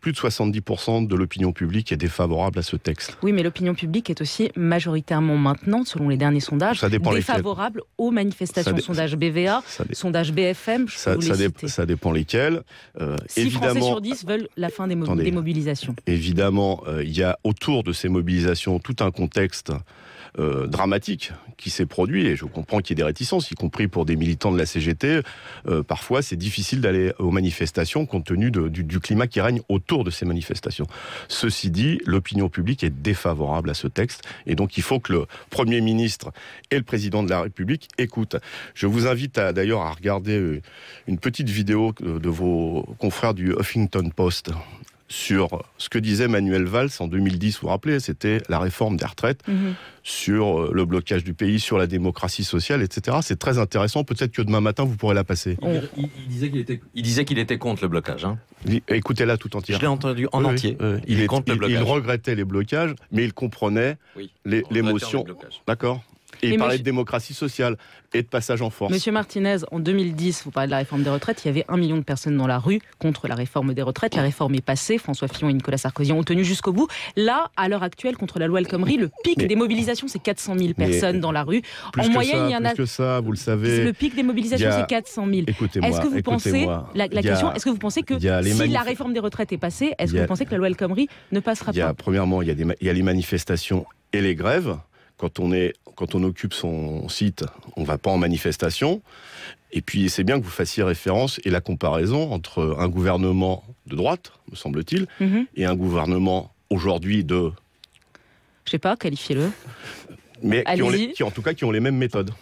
plus de 70% de l'opinion publique est défavorable à ce texte. Oui, mais l'opinion publique est aussi majoritairement maintenant, selon les derniers sondages, défavorable aux manifestations. Sondage BVA, sondage BFM, je ça, vous les citer. ça dépend lesquels. 6 euh, Français sur 10 veulent la fin des, mobilisations. Évidemment, euh, il y a autour de ces mobilisations tout un contexte euh, dramatique qui s'est produit, et je comprends qu'il y ait des réticences, y compris pour des militants de la CGT, euh, parfois c'est difficile d'aller aux manifestations compte tenu du, du, climat qui règne autour de ces manifestations. Ceci dit, l'opinion publique est défavorable à ce texte, et donc il faut que le Premier ministre et le Président de la République écoutent. Je vous invite d'ailleurs à regarder euh, une petite vidéo de vos confrères du Huffington Post sur ce que disait Manuel Valls en 2010, vous vous rappelez, c'était la réforme des retraites, mhm. sur euh, le blocage du pays, sur la démocratie sociale, etc. C'est très intéressant, peut-être que demain matin, vous pourrez la passer. Il, disait qu'il était, contre le blocage. Hein. Écoutez-la tout entière. Je l'ai entendu en entier. Il, est, contre le blocage. il regrettait les blocages, mais il comprenait l'émotion. D'accord et il parlait de démocratie sociale et de passage en force. Monsieur Martinez, en 2010, vous parlez de la réforme des retraites, il y avait un million de personnes dans la rue contre la réforme des retraites. La réforme est passée, François Fillon et Nicolas Sarkozy ont tenu jusqu'au bout. Là, à l'heure actuelle, contre la loi El Khomri, le pic des mobilisations, c'est 400 000 personnes dans la rue. en moyenne, il y en a. Plus que ça, vous le savez. Le pic des mobilisations, c'est 400 000. Est-ce que vous pensez, la, question, est-ce que vous pensez que si la réforme des retraites est passée, est-ce que vous pensez que la loi El Khomri ne passera pas Premièrement, il y a les manifestations et les grèves quand on, est, quand on occupe son site, on ne va pas en manifestation. Et puis, c'est bien que vous fassiez référence et la comparaison entre un gouvernement de droite, me semble-t-il, mhm. et un gouvernement aujourd'hui de... Je ne sais pas, qualifiez-le. Mais qui, en tout cas, qui ont les mêmes méthodes.